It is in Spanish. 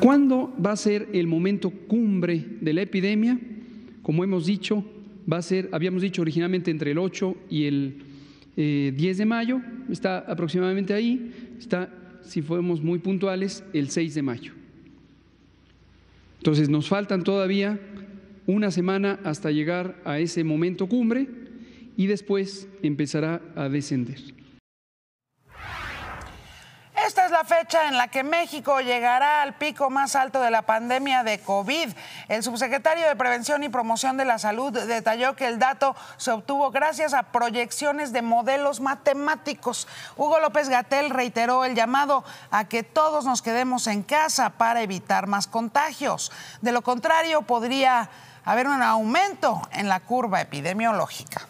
¿Cuándo va a ser el momento cumbre de la epidemia? Como hemos dicho, va a ser, habíamos dicho originalmente entre el 8 y el 10 eh, de mayo, está aproximadamente ahí, está, si fuéramos muy puntuales, el 6 de mayo. Entonces nos faltan todavía una semana hasta llegar a ese momento cumbre y después empezará a descender. Esta es la fecha en la que México llegará al pico más alto de la pandemia de COVID. El subsecretario de Prevención y Promoción de la Salud detalló que el dato se obtuvo gracias a proyecciones de modelos matemáticos. Hugo López Gatel reiteró el llamado a que todos nos quedemos en casa para evitar más contagios. De lo contrario, podría haber un aumento en la curva epidemiológica.